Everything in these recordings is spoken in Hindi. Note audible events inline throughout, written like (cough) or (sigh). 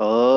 Oh.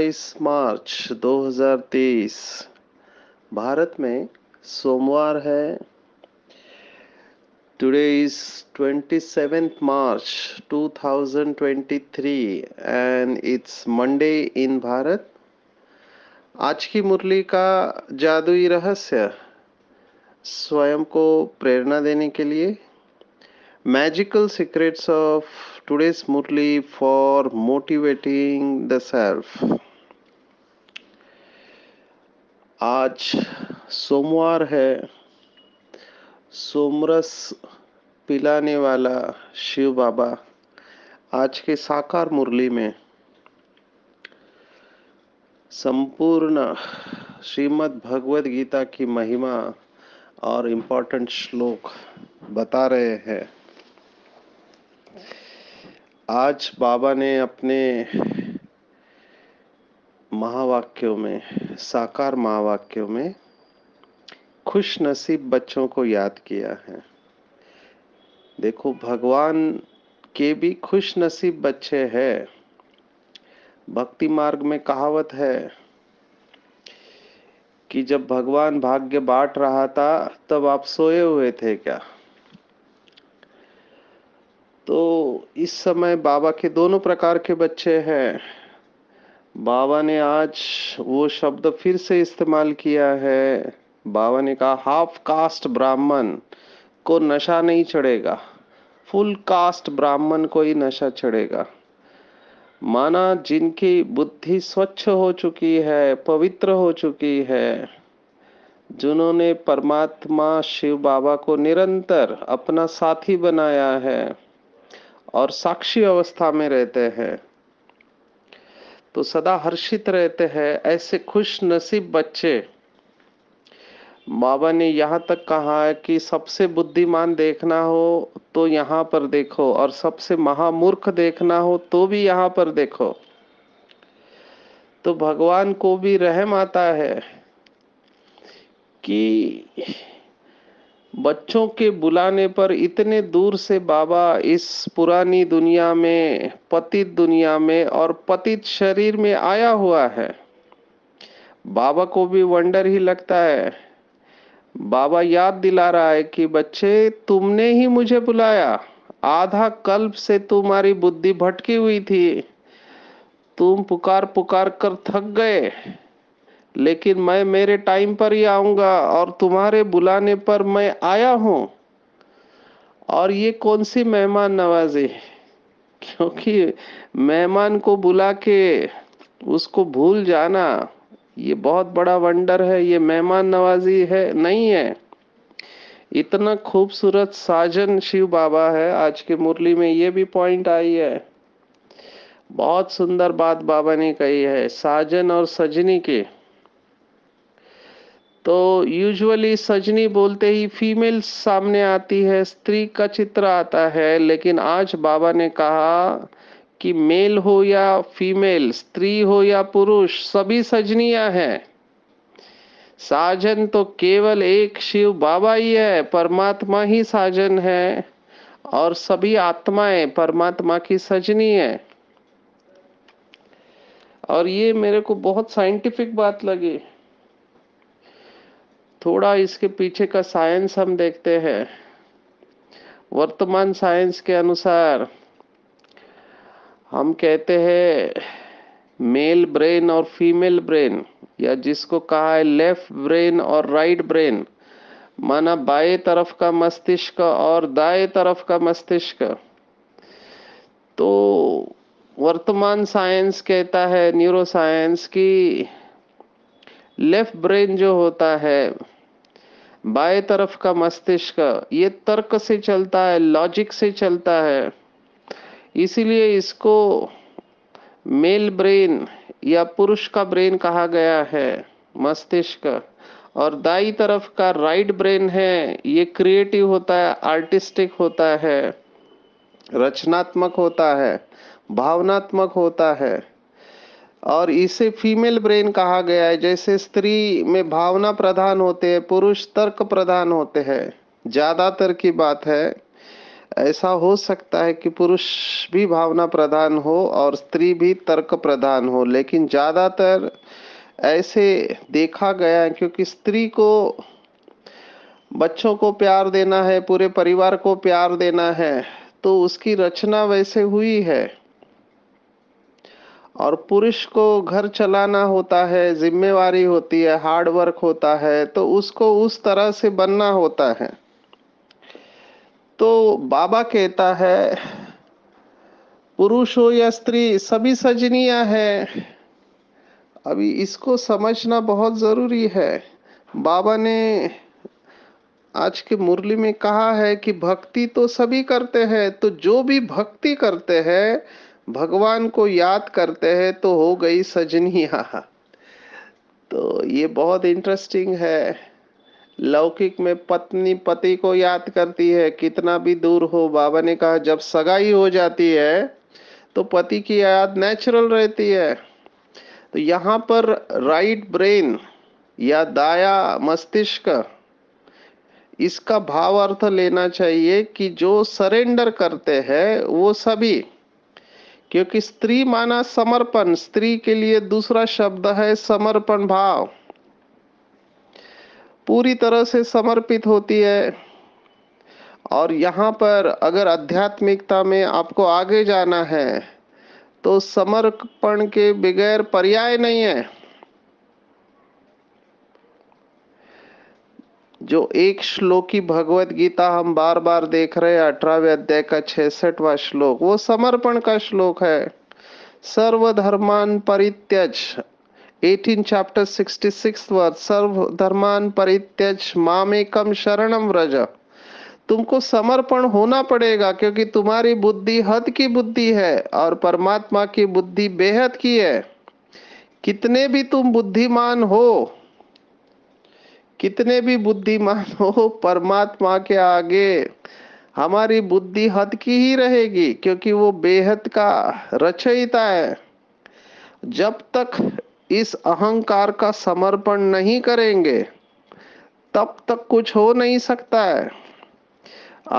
27 मार्च 2023 भारत में सोमवार है today is 27 March 2023 and it's Monday in Bharat आज की मुरली का जादुई रहस्य स्वयं को प्रेरणा देने के लिए magical secrets of today's murli for motivating the self आज सोमवार है सोमरस पिलाने वाला शिव बाबा आज के साकार मुरली में संपूर्ण श्रीमद् भगवद गीता की महिमा और इम्पोर्टेंट श्लोक बता रहे हैं आज बाबा ने अपने महावाक्यों में साकार महावाक्यों में खुश नसीब बच्चों को याद किया है देखो भगवान के भी खुश नसीब बच्चे हैं भक्ति मार्ग में कहावत है कि जब भगवान भाग्य बांट रहा था तब आप सोए हुए थे क्या तो इस समय बाबा के दोनों प्रकार के बच्चे हैं बाबा ने आज वो शब्द फिर से इस्तेमाल किया है बाबा ने कहा हाफ कास्ट ब्राह्मण को नशा नहीं चढ़ेगा फुल कास्ट ब्राह्मण को ही नशा चढ़ेगा माना जिनकी बुद्धि स्वच्छ हो चुकी है पवित्र हो चुकी है जिन्होंने परमात्मा शिव बाबा को निरंतर अपना साथी बनाया है और साक्षी अवस्था में रहते हैं तो सदा हर्षित रहते हैं ऐसे खुश नसीब बच्चे बाबा ने यहाँ तक कहा है कि सबसे बुद्धिमान देखना हो तो यहाँ पर देखो और सबसे महामूर्ख देखना हो तो भी यहाँ पर देखो तो भगवान को भी रहम आता है कि बच्चों के बुलाने पर इतने दूर से बाबा इस पुरानी दुनिया में पतित दुनिया में और पतित शरीर में आया हुआ है बाबा को भी वंडर ही लगता है बाबा याद दिला रहा है कि बच्चे तुमने ही मुझे बुलाया आधा कल्प से तुम्हारी बुद्धि भटकी हुई थी तुम पुकार पुकार कर थक गए लेकिन मैं मेरे टाइम पर ही आऊंगा और तुम्हारे बुलाने पर मैं आया हूँ और ये कौन सी मेहमान नवाजी है क्योंकि मेहमान को बुला के उसको भूल जाना ये बहुत बड़ा वंडर है ये मेहमान नवाजी है नहीं है इतना खूबसूरत साजन शिव बाबा है आज के मुरली में ये भी पॉइंट आई है बहुत सुंदर बात बाबा ने कही है साजन और सजनी के तो यूजुअली सजनी बोलते ही फीमेल सामने आती है स्त्री का चित्र आता है लेकिन आज बाबा ने कहा कि मेल हो या फीमेल स्त्री हो या पुरुष सभी सजनिया हैं साजन तो केवल एक शिव बाबा ही है परमात्मा ही साजन है और सभी आत्माएं परमात्मा की सजनी है और ये मेरे को बहुत साइंटिफिक बात लगी थोड़ा इसके पीछे का साइंस हम देखते हैं वर्तमान साइंस के अनुसार हम कहते हैं मेल ब्रेन और फीमेल ब्रेन या जिसको कहा है लेफ्ट ब्रेन और राइट ब्रेन माना बाएं तरफ का मस्तिष्क और दाएं तरफ का मस्तिष्क तो वर्तमान साइंस कहता है न्यूरो साइंस की लेफ्ट ब्रेन जो होता है बाएं तरफ का मस्तिष्क ये तर्क से चलता है लॉजिक से चलता है इसीलिए इसको मेल ब्रेन या पुरुष का ब्रेन कहा गया है मस्तिष्क और दाई तरफ का राइट ब्रेन है ये क्रिएटिव होता है आर्टिस्टिक होता है रचनात्मक होता है भावनात्मक होता है और इसे फीमेल ब्रेन कहा गया है जैसे स्त्री में भावना प्रधान होते हैं पुरुष तर्क प्रधान होते हैं ज्यादातर की बात है ऐसा हो सकता है कि पुरुष भी भावना प्रधान हो और स्त्री भी तर्क प्रधान हो लेकिन ज्यादातर ऐसे देखा गया है क्योंकि स्त्री को बच्चों को प्यार देना है पूरे परिवार को प्यार देना है तो उसकी रचना वैसे हुई है और पुरुष को घर चलाना होता है जिम्मेवारी होती है हार्ड वर्क होता है तो उसको उस तरह से बनना होता है तो बाबा कहता है पुरुष हो या स्त्री सभी सजनिया है अभी इसको समझना बहुत जरूरी है बाबा ने आज के मुरली में कहा है कि भक्ति तो सभी करते हैं तो जो भी भक्ति करते हैं भगवान को याद करते हैं तो हो गई सजनिया तो ये बहुत इंटरेस्टिंग है लौकिक में पत्नी पति को याद करती है कितना भी दूर हो बाबा ने कहा जब सगाई हो जाती है तो पति की याद नेचुरल रहती है तो यहाँ पर राइट ब्रेन या दाया मस्तिष्क इसका भाव अर्थ लेना चाहिए कि जो सरेंडर करते हैं वो सभी क्योंकि स्त्री माना समर्पण स्त्री के लिए दूसरा शब्द है समर्पण भाव पूरी तरह से समर्पित होती है और यहाँ पर अगर आध्यात्मिकता में आपको आगे जाना है तो समर्पण के बगैर पर्याय नहीं है जो एक श्लोकी भगवत गीता हम बार बार देख रहे हैं अठारहवे अध्याय का छसठवा श्लोक वो समर्पण का श्लोक है सर्वधर्मान परित्यज 18 चैप्टर 66 वर्ड सर्व धर्मान परित्यज मामेकम शरणम व्रज तुमको समर्पण होना पड़ेगा क्योंकि तुम्हारी बुद्धि हद की बुद्धि है और परमात्मा की बुद्धि बेहद की है कितने भी तुम बुद्धिमान हो कितने भी बुद्धिमान हो परमात्मा के आगे हमारी बुद्धि हद की ही रहेगी क्योंकि वो बेहद का रचयिता है जब तक इस अहंकार का समर्पण नहीं करेंगे तब तक कुछ हो नहीं सकता है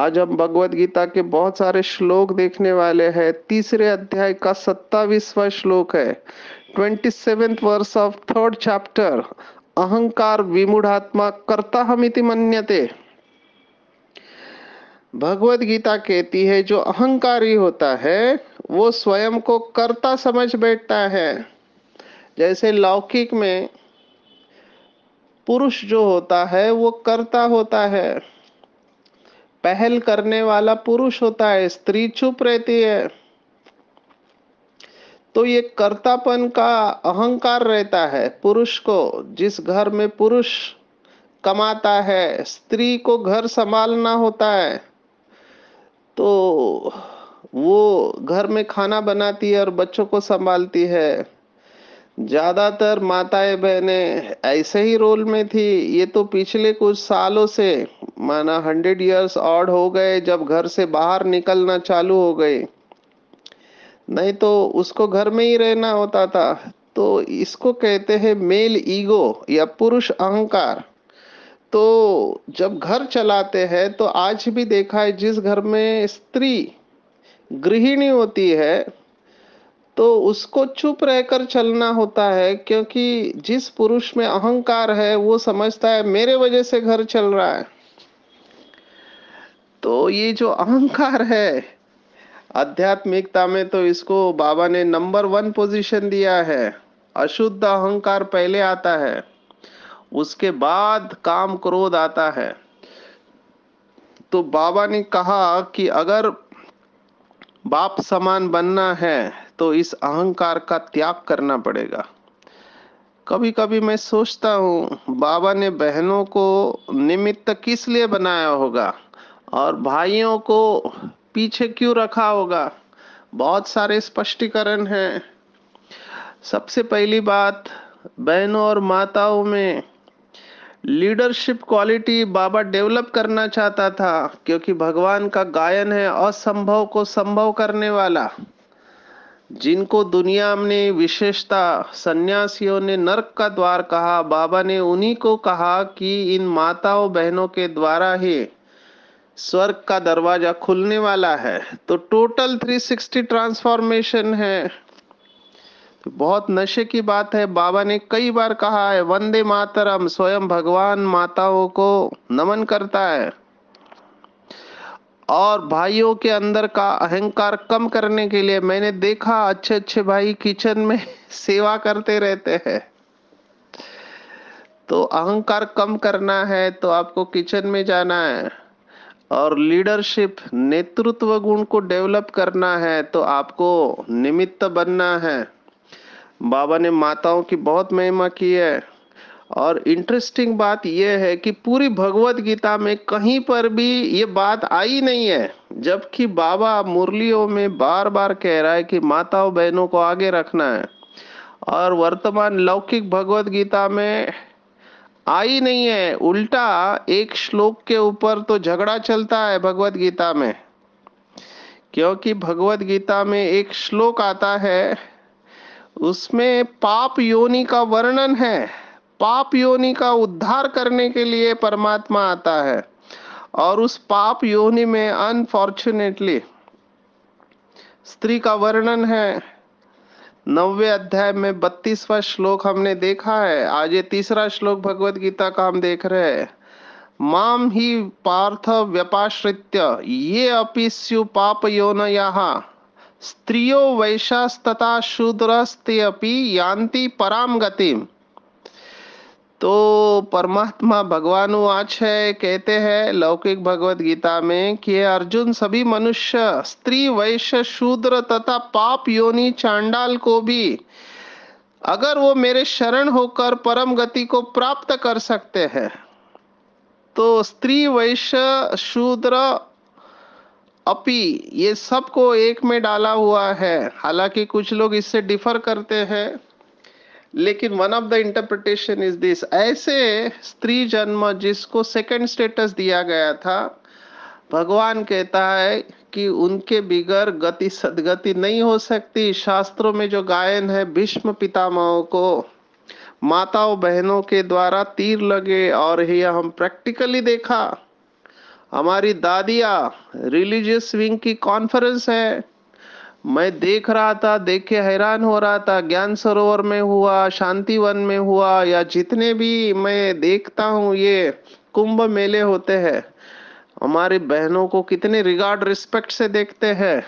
आज हम भगवत गीता के बहुत सारे श्लोक देखने वाले हैं तीसरे अध्याय का सत्तावीसवा श्लोक है twenty seventh verse of third chapter अहंकार विमूढ़ात्मा करता हम इति मन्यते भगवत गीता कहती है जो अहंकारी होता है वो स्वयं को कर्ता समझ बैठता है जैसे लौकिक में पुरुष जो होता है वो कर्ता होता है पहल करने वाला पुरुष होता है स्त्री चुप रहती है तो ये कर्तापन का अहंकार रहता है पुरुष को जिस घर में पुरुष कमाता है स्त्री को घर संभालना होता है तो वो घर में खाना बनाती है और बच्चों को संभालती है ज्यादातर माताएं बहनें ऐसे ही रोल में थी ये तो पिछले कुछ सालों से माना हंड्रेड इयर्स ऑड हो गए जब घर से बाहर निकलना चालू हो गए नहीं तो उसको घर में ही रहना होता था तो इसको कहते हैं मेल ईगो या पुरुष अहंकार तो जब घर चलाते हैं तो आज भी देखा है जिस घर में स्त्री गृहिणी होती है तो उसको चुप रहकर चलना होता है क्योंकि जिस पुरुष में अहंकार है वो समझता है मेरे वजह से घर चल रहा है तो ये जो अहंकार है आध्यात्मिकता में तो इसको बाबा ने नंबर वन पोजीशन दिया है अशुद्ध अहंकार पहले आता है उसके बाद काम क्रोध आता है तो बाबा ने कहा कि अगर बाप समान बनना है तो इस अहंकार का त्याग करना पड़ेगा कभी कभी मैं सोचता हूँ बाबा ने बहनों को निमित्त किस लिए बनाया होगा और भाइयों को पीछे क्यों रखा होगा बहुत सारे स्पष्टीकरण हैं सबसे पहली बात बहनों और माताओं में लीडरशिप क्वालिटी बाबा डेवलप करना चाहता था क्योंकि भगवान का गायन है असंभव को संभव करने वाला जिनको दुनिया में विशेषता सन्यासियों ने नरक का द्वार कहा बाबा ने उन्हीं को कहा कि इन माताओं बहनों के द्वारा ही स्वर्ग का दरवाजा खुलने वाला है तो टोटल 360 ट्रांसफॉर्मेशन है तो बहुत नशे की बात है बाबा ने कई बार कहा है वंदे मातरम स्वयं भगवान माताओं को नमन करता है और भाइयों के अंदर का अहंकार कम करने के लिए मैंने देखा अच्छे अच्छे भाई किचन में (laughs) सेवा करते रहते हैं तो अहंकार कम करना है तो आपको किचन में जाना है और लीडरशिप नेतृत्व गुण को डेवलप करना है तो आपको निमित्त बनना है बाबा ने माताओं की बहुत महिमा की है और इंटरेस्टिंग बात यह है कि पूरी भगवत गीता में कहीं पर भी ये बात आई नहीं है जबकि बाबा मुरलियों में बार बार कह रहा है कि माताओं बहनों को आगे रखना है और वर्तमान लौकिक भगवत गीता में आई नहीं है उल्टा एक श्लोक के ऊपर तो झगड़ा चलता है भगवत गीता में क्योंकि भगवत गीता में एक श्लोक आता है उसमें पाप योनि का वर्णन है पाप योनि का उद्धार करने के लिए परमात्मा आता है और उस पाप योनि में अनफॉर्चुनेटली स्त्री का वर्णन है नवे अध्याय में बत्तीसवा श्लोक हमने देखा है आज ये तीसरा श्लोक भगवत गीता का हम देख रहे हैं माम ही पार्थ व्यपाश्रित ये अपि स्यु पाप योन योनयाः स्त्रियो वैशास्तता शूद्रस्ते अपि यान्ति पराम गतिम तो परमात्मा भगवान है कहते हैं लौकिक भगवत गीता में कि अर्जुन सभी मनुष्य स्त्री वैश्य शूद्र तथा पाप योनि चांडाल को भी अगर वो मेरे शरण होकर परम गति को प्राप्त कर सकते हैं तो स्त्री वैश्य शूद्र अपि ये सबको एक में डाला हुआ है हालांकि कुछ लोग इससे डिफर करते हैं लेकिन one of the interpretation is this ऐसे स्त्री जन्म जिसको सेकंड स्टेटस दिया गया था भगवान कहता है कि उनके बिगर गति सदगति नहीं हो सकती शास्त्रों में जो गायन है भीष्म पितामाओं को माताओं बहनों के द्वारा तीर लगे और यह हम प्रैक्टिकली देखा हमारी दादिया रिलीजियस विंग की कॉन्फ्रेंस है मैं देख रहा था देख के हैरान हो रहा था ज्ञान सरोवर में हुआ शांति वन में हुआ या जितने भी मैं देखता हूँ ये कुंभ मेले होते हैं हमारी बहनों को कितने रिगार्ड रिस्पेक्ट से देखते हैं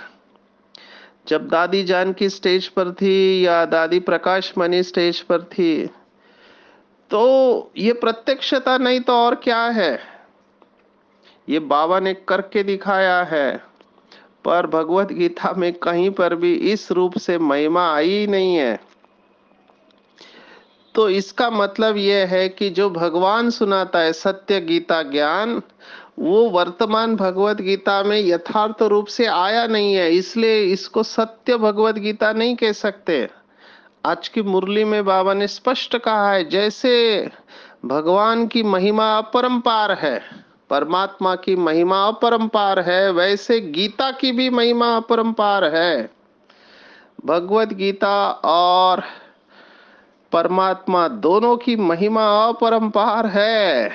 जब दादी जान की स्टेज पर थी या दादी प्रकाश मनी स्टेज पर थी तो ये प्रत्यक्षता नहीं तो और क्या है ये बाबा ने करके दिखाया है पर भगवत गीता में कहीं पर भी इस रूप से महिमा आई नहीं है तो इसका मतलब यह है कि जो भगवान सुनाता है सत्य गीता ज्ञान वो वर्तमान भगवत गीता में यथार्थ रूप से आया नहीं है इसलिए इसको सत्य भगवत गीता नहीं कह सकते आज की मुरली में बाबा ने स्पष्ट कहा है जैसे भगवान की महिमा अपरंपार है परमात्मा की महिमा अपरंपार है वैसे गीता की भी महिमा अपरंपार है भगवत गीता और परमात्मा दोनों की महिमा अपरंपार है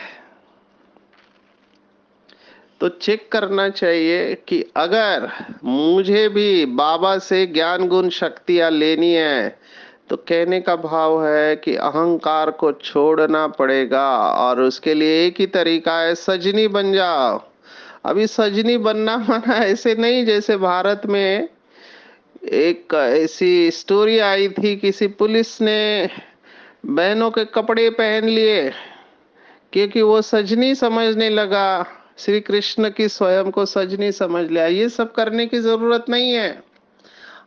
तो चेक करना चाहिए कि अगर मुझे भी बाबा से ज्ञान गुण शक्तियां लेनी है तो कहने का भाव है कि अहंकार को छोड़ना पड़ेगा और उसके लिए एक ही तरीका है सजनी बन जाओ अभी सजनी बनना माना ऐसे नहीं जैसे भारत में एक ऐसी स्टोरी आई थी किसी पुलिस ने बहनों के कपड़े पहन लिए क्योंकि वो सजनी समझने लगा श्री कृष्ण की स्वयं को सजनी समझ लिया ये सब करने की जरूरत नहीं है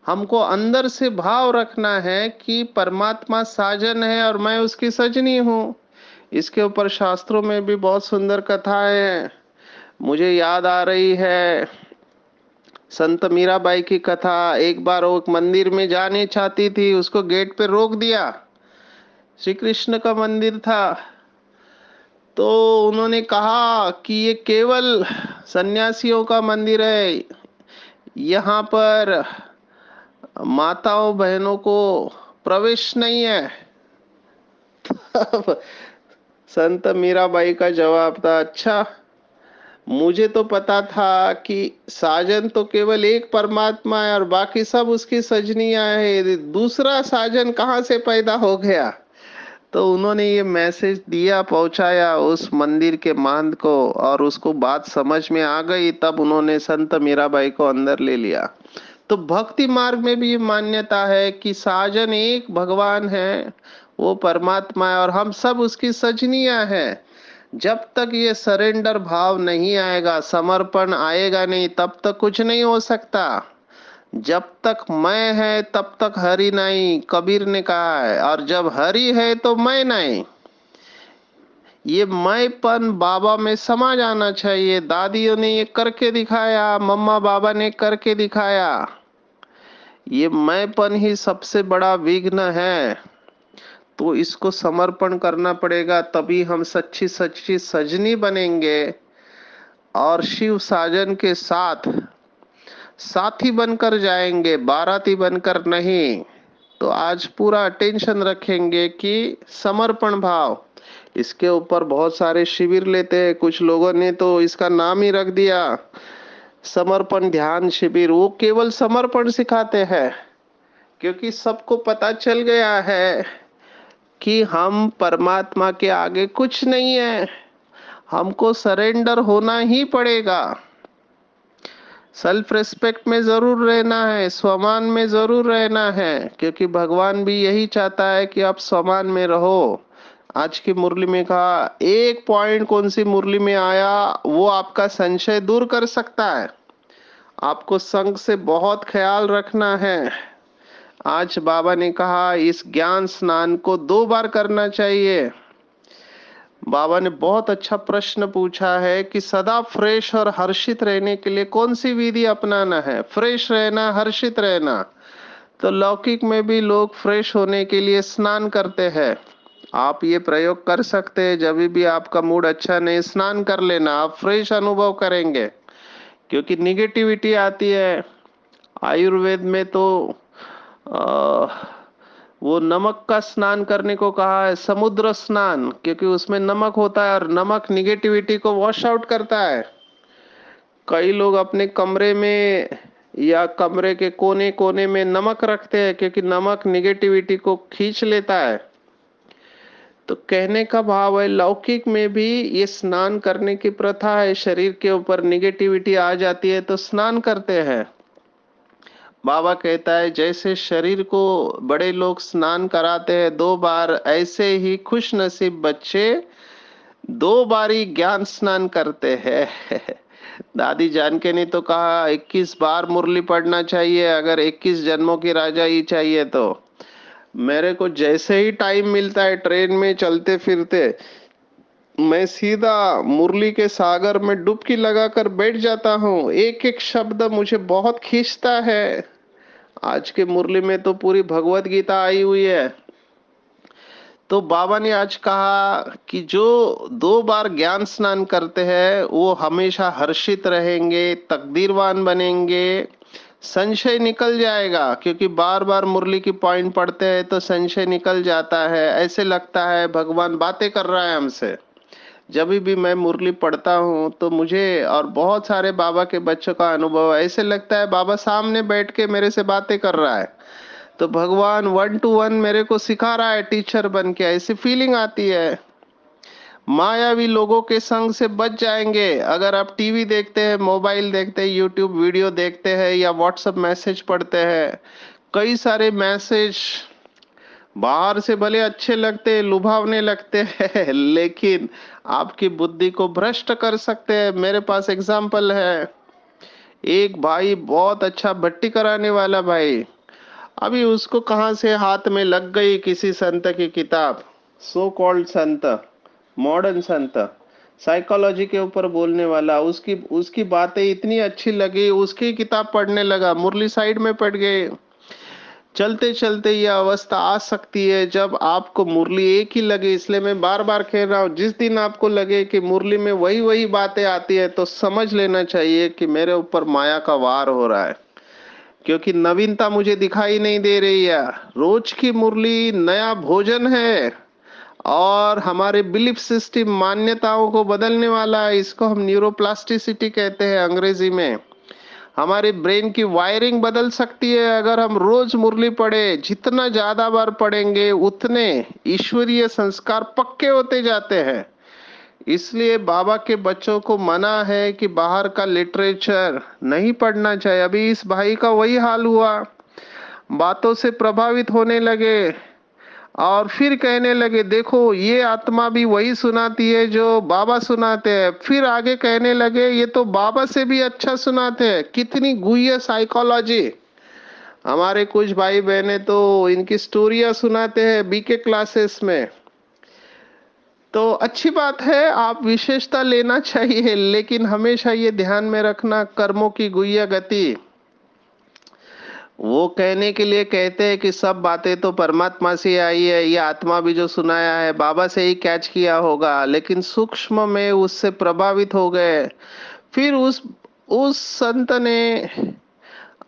हमको अंदर से भाव रखना है कि परमात्मा साजन है और मैं उसकी सजनी हूँ इसके ऊपर शास्त्रों में भी बहुत सुंदर कथा है मुझे याद आ रही है संत मीराबाई की कथा एक बार वो एक मंदिर में जाने चाहती थी उसको गेट पे रोक दिया श्री कृष्ण का मंदिर था तो उन्होंने कहा कि ये केवल सन्यासियों का मंदिर है यहाँ पर माताओं बहनों को प्रवेश नहीं है संत मीराबाई का जवाब था अच्छा मुझे तो पता था कि साजन तो केवल एक परमात्मा है और बाकी सब उसकी सजनिया है दूसरा साजन कहाँ से पैदा हो गया तो उन्होंने ये मैसेज दिया पहुंचाया उस मंदिर के मांद को और उसको बात समझ में आ गई तब उन्होंने संत मीराबाई को अंदर ले लिया तो भक्ति मार्ग में भी मान्यता है कि साजन एक भगवान है वो परमात्मा है और हम सब उसकी सजनिया हैं जब तक ये सरेंडर भाव नहीं आएगा समर्पण आएगा नहीं तब तक कुछ नहीं हो सकता जब तक मैं है तब तक हरि नहीं कबीर ने कहा है और जब हरि है तो मैं नहीं ये मैंपन बाबा में समा जाना चाहिए दादियों ने ये करके दिखाया मम्मा बाबा ने करके दिखाया ये मैंपन ही सबसे बड़ा विघ्न है तो इसको समर्पण करना पड़ेगा तभी हम सच्ची सच्ची सजनी बनेंगे और शिव साजन के साथ साथी बनकर जाएंगे बाराती बनकर नहीं तो आज पूरा अटेंशन रखेंगे कि समर्पण भाव इसके ऊपर बहुत सारे शिविर लेते हैं कुछ लोगों ने तो इसका नाम ही रख दिया समर्पण ध्यान शिविर वो केवल समर्पण सिखाते हैं क्योंकि सबको पता चल गया है कि हम परमात्मा के आगे कुछ नहीं है हमको सरेंडर होना ही पड़ेगा सेल्फ रिस्पेक्ट में जरूर रहना है स्वमान में जरूर रहना है क्योंकि भगवान भी यही चाहता है कि आप स्वमान में रहो आज की मुरली में कहा एक पॉइंट कौन सी मुरली में आया वो आपका संशय दूर कर सकता है आपको संघ से बहुत ख्याल रखना है आज बाबा ने कहा इस ज्ञान स्नान को दो बार करना चाहिए बाबा ने बहुत अच्छा प्रश्न पूछा है कि सदा फ्रेश और हर्षित रहने के लिए कौन सी विधि अपनाना है फ्रेश रहना हर्षित रहना तो लौकिक में भी लोग फ्रेश होने के लिए स्नान करते हैं आप ये प्रयोग कर सकते हैं जब भी आपका मूड अच्छा नहीं स्नान कर लेना आप फ्रेश अनुभव करेंगे क्योंकि निगेटिविटी आती है आयुर्वेद में तो आ, वो नमक का स्नान करने को कहा है समुद्र स्नान क्योंकि उसमें नमक होता है और नमक निगेटिविटी को वॉश आउट करता है कई लोग अपने कमरे में या कमरे के कोने कोने में नमक रखते हैं क्योंकि नमक निगेटिविटी को खींच लेता है तो कहने का भाव है लौकिक में भी ये स्नान करने की प्रथा है शरीर के ऊपर निगेटिविटी आ जाती है तो स्नान करते हैं बाबा कहता है जैसे शरीर को बड़े लोग स्नान कराते हैं दो बार ऐसे ही खुश नसीब बच्चे दो बारी ज्ञान स्नान करते हैं (laughs) दादी जानके ने तो कहा 21 बार मुरली पढ़ना चाहिए अगर 21 जन्मों की राजा ही चाहिए तो मेरे को जैसे ही टाइम मिलता है ट्रेन में चलते फिरते मैं सीधा मुरली के सागर में डुबकी लगाकर बैठ जाता हूँ एक एक शब्द मुझे बहुत खींचता है आज के मुरली में तो पूरी भगवत गीता आई हुई है तो बाबा ने आज कहा कि जो दो बार ज्ञान स्नान करते हैं वो हमेशा हर्षित रहेंगे तकदीरवान बनेंगे संशय निकल जाएगा क्योंकि बार बार मुरली की पॉइंट पढ़ते हैं तो संशय निकल जाता है ऐसे लगता है भगवान बातें कर रहा है हमसे जब भी मैं मुरली पढ़ता हूँ तो मुझे और बहुत सारे बाबा के बच्चों का अनुभव ऐसे लगता है बाबा सामने बैठ के मेरे से बातें कर रहा है तो भगवान वन टू वन मेरे को सिखा रहा है टीचर बन के ऐसी फीलिंग आती है मायावी लोगों के संग से बच जाएंगे अगर आप टीवी देखते हैं मोबाइल देखते हैं यूट्यूब वीडियो देखते हैं या व्हाट्सएप मैसेज पढ़ते हैं कई सारे मैसेज बाहर से भले अच्छे लगते लुभावने लगते हैं (laughs) लेकिन आपकी बुद्धि को भ्रष्ट कर सकते हैं मेरे पास एग्जाम्पल है एक भाई बहुत अच्छा भट्टी कराने वाला भाई अभी उसको कहाँ से हाथ में लग गई किसी संत की किताब सो कॉल्ड संत मॉडर्न संत साइकोलॉजी के ऊपर बोलने वाला उसकी उसकी बातें इतनी अच्छी लगी उसकी किताब पढ़ने लगा मुरली साइड में पढ़ गए चलते चलते यह अवस्था आ सकती है जब आपको मुरली एक ही लगे इसलिए मैं बार बार कह रहा हूँ जिस दिन आपको लगे कि मुरली में वही वही बातें आती है तो समझ लेना चाहिए कि मेरे ऊपर माया का वार हो रहा है क्योंकि नवीनता मुझे दिखाई नहीं दे रही है रोज की मुरली नया भोजन है और हमारे बिलीफ सिस्टम मान्यताओं को बदलने वाला है इसको हम न्यूरोप्लास्टिसिटी कहते हैं अंग्रेजी में हमारे ब्रेन की वायरिंग बदल सकती है अगर हम रोज मुरली पढ़े जितना ज्यादा बार पढ़ेंगे उतने ईश्वरीय संस्कार पक्के होते जाते हैं इसलिए बाबा के बच्चों को मना है कि बाहर का लिटरेचर नहीं पढ़ना चाहिए अभी इस भाई का वही हाल हुआ बातों से प्रभावित होने लगे और फिर कहने लगे देखो ये आत्मा भी वही सुनाती है जो बाबा सुनाते हैं फिर आगे कहने लगे ये तो बाबा से भी अच्छा सुनाते हैं कितनी गुह्य साइकोलॉजी हमारे कुछ भाई बहने तो इनकी स्टोरिया सुनाते हैं बीके क्लासेस में तो अच्छी बात है आप विशेषता लेना चाहिए लेकिन हमेशा ये ध्यान में रखना कर्मों की गुह्य गति वो कहने के लिए कहते हैं कि सब बातें तो परमात्मा से आई है ये आत्मा भी जो सुनाया है बाबा से ही कैच किया होगा लेकिन सूक्ष्म में उससे प्रभावित हो गए फिर उस उस संत ने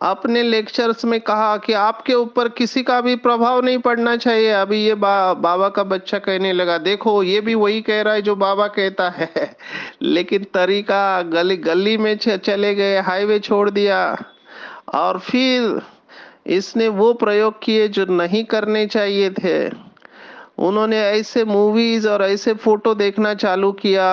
अपने लेक्चर्स में कहा कि आपके ऊपर किसी का भी प्रभाव नहीं पड़ना चाहिए अभी ये बा, बाबा का बच्चा कहने लगा देखो ये भी वही कह रहा है जो बाबा कहता है (laughs) लेकिन तरीका गली गली में चले गए हाईवे छोड़ दिया और फिर इसने वो प्रयोग किए जो नहीं करने चाहिए थे उन्होंने ऐसे मूवीज और ऐसे फोटो देखना चालू किया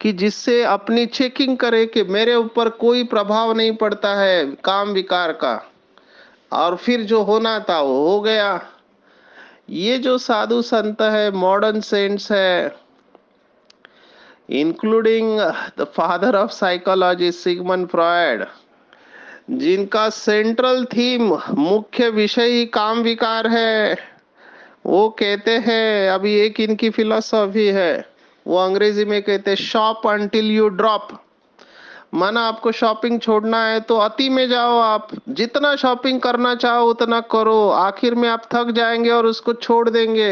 कि जिससे अपनी चेकिंग करे कि मेरे ऊपर कोई प्रभाव नहीं पड़ता है काम विकार का और फिर जो होना था वो हो गया ये जो साधु संत है मॉडर्न सेंट्स है including the father of psychology Sigmund Freud जिनका सेंट्रल थीम मुख्य विषय काम विकार है वो कहते हैं अभी एक इनकी फिलोसॉफी है वो अंग्रेजी में कहते हैं शॉप अंटिल यू ड्रॉप माना आपको शॉपिंग छोड़ना है तो अति में जाओ आप जितना शॉपिंग करना चाहो उतना करो आखिर में आप थक जाएंगे और उसको छोड़ देंगे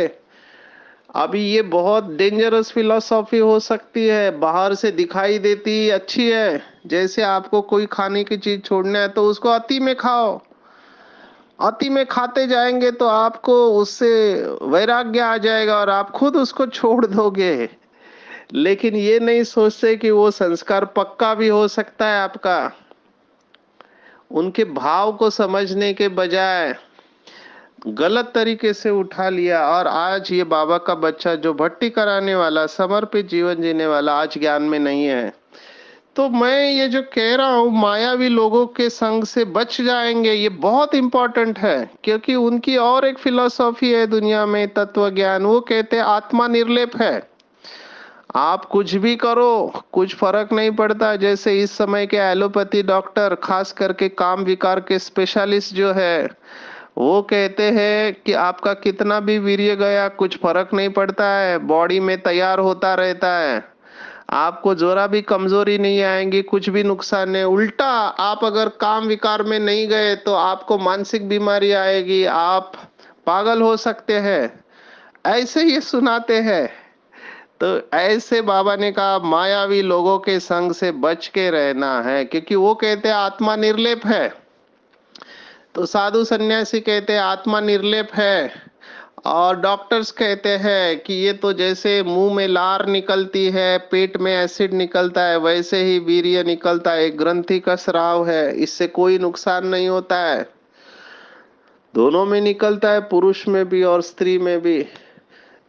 अभी ये बहुत डेंजरस फिलोसॉफी हो सकती है बाहर से दिखाई देती अच्छी है जैसे आपको कोई खाने की चीज छोड़ना है तो उसको अति में खाओ अति में खाते जाएंगे तो आपको उससे वैराग्य आ जाएगा और आप खुद उसको छोड़ दोगे लेकिन ये नहीं सोचते कि वो संस्कार पक्का भी हो सकता है आपका उनके भाव को समझने के बजाय गलत तरीके से उठा लिया और आज ये बाबा का बच्चा जो भट्टी कराने वाला समर्पित जीवन जीने वाला आज ज्ञान में नहीं है तो मैं ये जो कह रहा हूं मायावी लोगों के संग से बच जाएंगे ये बहुत इंपॉर्टेंट है क्योंकि उनकी और एक फिलोसॉफी है दुनिया में तत्व ज्ञान वो कहते हैं आत्मा निर्लेप है आप कुछ भी करो कुछ फर्क नहीं पड़ता जैसे इस समय के एलोपैथी डॉक्टर खास करके काम विकार के स्पेशलिस्ट जो है वो कहते हैं कि आपका कितना भी वीर्य गया कुछ फर्क नहीं पड़ता है बॉडी में तैयार होता रहता है आपको जोरा भी कमजोरी नहीं आएंगी कुछ भी नुकसान है उल्टा आप अगर काम विकार में नहीं गए तो आपको मानसिक बीमारी आएगी आप पागल हो सकते हैं ऐसे ही सुनाते हैं तो ऐसे बाबा ने कहा मायावी लोगों के संग से बच के रहना है क्योंकि वो कहते हैं आत्मा निर्लेप है तो साधु सन्यासी कहते आत्मा निर्लेप है और डॉक्टर्स कहते हैं कि ये तो जैसे मुंह में लार निकलती है पेट में एसिड निकलता है वैसे ही वीर्य निकलता है ग्रंथि का स्राव है इससे कोई नुकसान नहीं होता है दोनों में निकलता है पुरुष में भी और स्त्री में भी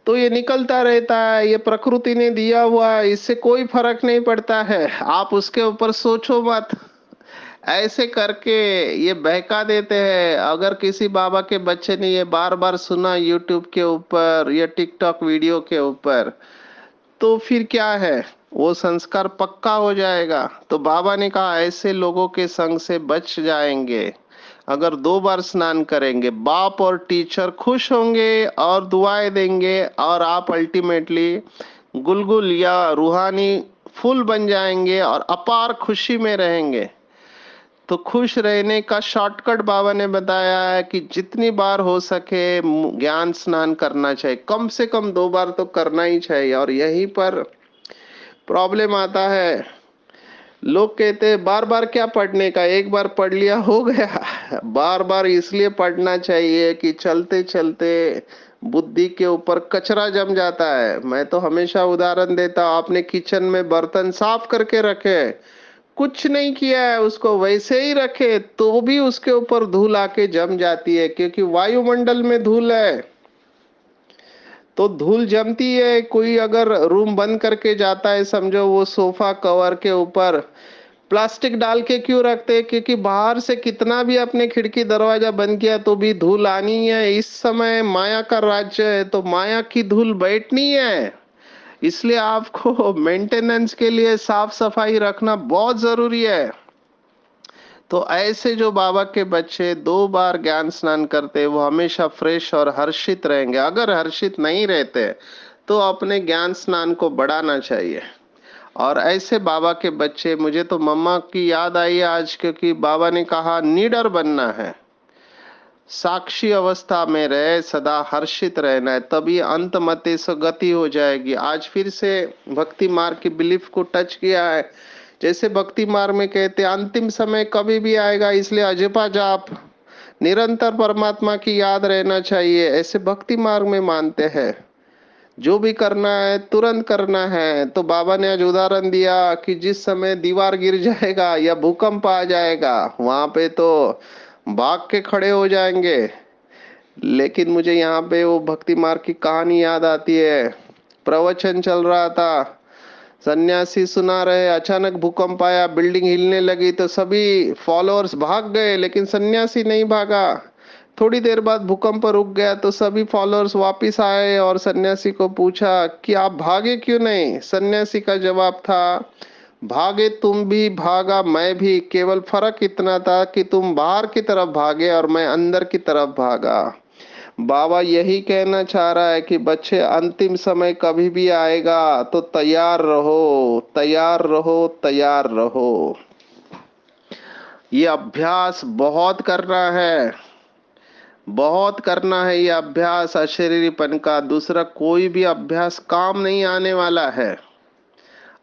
तो ये निकलता रहता है ये प्रकृति ने दिया हुआ है इससे कोई फर्क नहीं पड़ता है आप उसके ऊपर सोचो मत ऐसे करके ये बहका देते हैं अगर किसी बाबा के बच्चे ने ये बार बार सुना यूट्यूब के ऊपर या टिकटॉक वीडियो के ऊपर तो फिर क्या है वो संस्कार पक्का हो जाएगा तो बाबा ने कहा ऐसे लोगों के संग से बच जाएंगे अगर दो बार स्नान करेंगे बाप और टीचर खुश होंगे और दुआएं देंगे और आप अल्टीमेटली गुलगुल या रूहानी फूल बन जाएंगे और अपार खुशी में रहेंगे तो खुश रहने का शॉर्टकट बाबा ने बताया है कि जितनी बार हो सके ज्ञान स्नान करना चाहिए कम से कम दो बार तो करना ही चाहिए और यहीं पर प्रॉब्लम आता है लोग कहते हैं बार बार क्या पढ़ने का एक बार पढ़ लिया हो गया (laughs) बार बार इसलिए पढ़ना चाहिए कि चलते चलते बुद्धि के ऊपर कचरा जम जाता है मैं तो हमेशा उदाहरण देता आपने किचन में बर्तन साफ करके रखे कुछ नहीं किया है उसको वैसे ही रखे तो भी उसके ऊपर धूल आके जम जाती है क्योंकि वायुमंडल में धूल है तो धूल जमती है कोई अगर रूम बंद करके जाता है समझो वो सोफा कवर के ऊपर प्लास्टिक डाल के क्यों रखते हैं क्योंकि बाहर से कितना भी अपने खिड़की दरवाजा बंद किया तो भी धूल आनी है इस समय माया का राज्य है तो माया की धूल बैठनी है इसलिए आपको मेंटेनेंस (laughs) के लिए साफ सफाई रखना बहुत जरूरी है तो ऐसे जो बाबा के बच्चे दो बार ज्ञान स्नान करते वो हमेशा फ्रेश और हर्षित रहेंगे अगर हर्षित नहीं रहते तो अपने ज्ञान स्नान को बढ़ाना चाहिए और ऐसे बाबा के बच्चे मुझे तो मम्मा की याद आई आज क्योंकि बाबा ने कहा नीडर बनना है साक्षी अवस्था में रहे सदा हर्षित रहना है तभी अंत मते से गति हो जाएगी आज फिर से भक्ति मार्ग की बिलीफ को टच किया है जैसे भक्ति मार्ग में कहते अंतिम समय कभी भी आएगा इसलिए अजपा जाप निरंतर परमात्मा की याद रहना चाहिए ऐसे भक्ति मार्ग में मानते हैं जो भी करना है तुरंत करना है तो बाबा ने आज उदाहरण दिया कि जिस समय दीवार गिर जाएगा या भूकंप आ जाएगा वहां पे तो भाग के खड़े हो जाएंगे लेकिन मुझे यहाँ पे वो भक्ति मार्ग की कहानी याद आती है प्रवचन चल रहा था सन्यासी सुना रहे अचानक भूकंप आया बिल्डिंग हिलने लगी तो सभी फॉलोअर्स भाग गए लेकिन सन्यासी नहीं भागा थोड़ी देर बाद भूकंप रुक गया तो सभी फॉलोअर्स वापस आए और सन्यासी को पूछा कि आप भागे क्यों नहीं सन्यासी का जवाब था भागे तुम भी भागा मैं भी केवल फर्क इतना था कि तुम बाहर की तरफ भागे और मैं अंदर की तरफ भागा बाबा यही कहना चाह रहा है कि बच्चे अंतिम समय कभी भी आएगा तो तैयार रहो तैयार रहो तैयार रहो ये अभ्यास बहुत करना है बहुत करना है ये अभ्यास अशरीरीपन का दूसरा कोई भी अभ्यास काम नहीं आने वाला है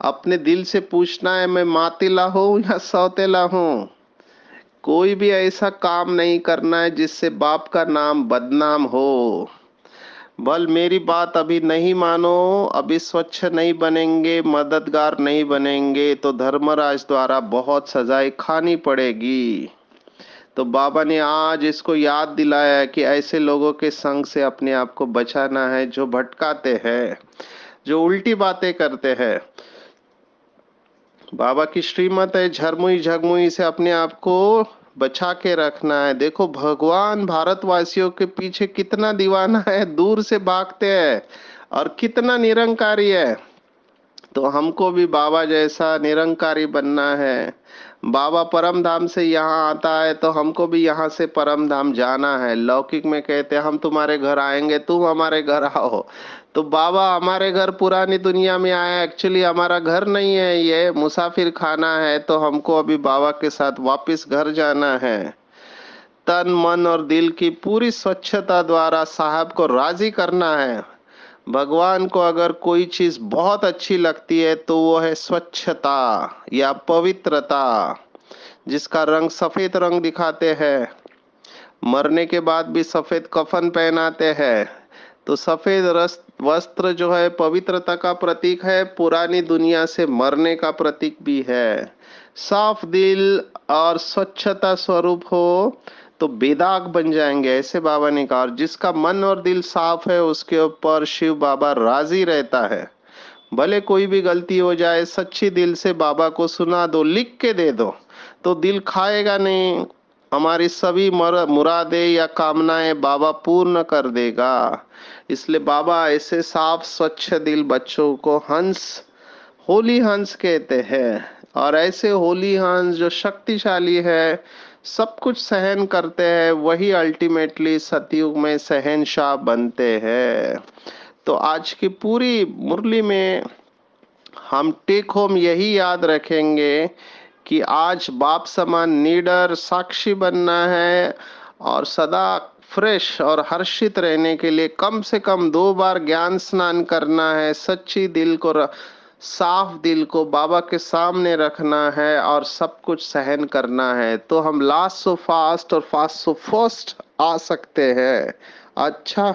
अपने दिल से पूछना है मैं मातिला हूँ या सौतेला हूँ कोई भी ऐसा काम नहीं करना है जिससे बाप का नाम बदनाम हो बल मेरी बात अभी नहीं मानो अभी स्वच्छ नहीं बनेंगे मददगार नहीं बनेंगे तो धर्मराज द्वारा बहुत सजाएं खानी पड़ेगी तो बाबा ने आज इसको याद दिलाया कि ऐसे लोगों के संग से अपने आप को बचाना है जो भटकाते हैं जो उल्टी बातें करते हैं बाबा की श्रीमत है झरमुई झगमुई से अपने आप को बचा के रखना है देखो भगवान भारतवासियों के पीछे कितना दीवाना है दूर से भागते हैं और कितना निरंकारी है तो हमको भी बाबा जैसा निरंकारी बनना है बाबा परम धाम से यहाँ आता है तो हमको भी यहाँ से परम धाम जाना है लौकिक में कहते हैं हम तुम्हारे घर आएंगे तुम हमारे घर आओ तो बाबा हमारे घर पुरानी दुनिया में आया एक्चुअली हमारा घर नहीं है ये मुसाफिर खाना है तो हमको अभी बाबा के साथ वापस घर जाना है तन मन और दिल की पूरी स्वच्छता द्वारा साहब को राजी करना है भगवान को अगर कोई चीज बहुत अच्छी लगती है तो वो है स्वच्छता या पवित्रता जिसका रंग सफेद रंग दिखाते हैं मरने के बाद भी सफेद कफन पहनाते हैं तो सफेद वस्त्र जो है पवित्रता का प्रतीक है पुरानी दुनिया से मरने का प्रतीक भी है साफ दिल और स्वच्छता स्वरूप हो तो बेदाग बन जाएंगे ऐसे बाबा ने कहा और जिसका मन और दिल साफ है उसके ऊपर शिव बाबा राजी रहता है भले कोई भी गलती हो जाए सच्ची दिल से बाबा को सुना दो लिख के दे दो तो दिल खाएगा नहीं हमारी सभी मुरादे या कामनाएं बाबा पूर्ण कर देगा इसलिए बाबा ऐसे साफ स्वच्छ दिल बच्चों को हंस होली हंस कहते हैं और ऐसे होली हंस जो शक्तिशाली है सब कुछ सहन करते हैं वही अल्टीमेटली सतयुग में सहन शाह बनते हैं तो आज की पूरी मुरली में हम टेक होम यही याद रखेंगे कि आज बाप समान नीडर साक्षी बनना है और सदा फ्रेश और हर्षित रहने के लिए कम से कम दो बार ज्ञान स्नान करना है सच्ची दिल को र... साफ दिल को बाबा के सामने रखना है और सब कुछ सहन करना है तो हम लास्ट सो फास्ट और फास्ट सो फर्स्ट आ सकते हैं अच्छा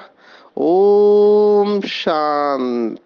ओम शांति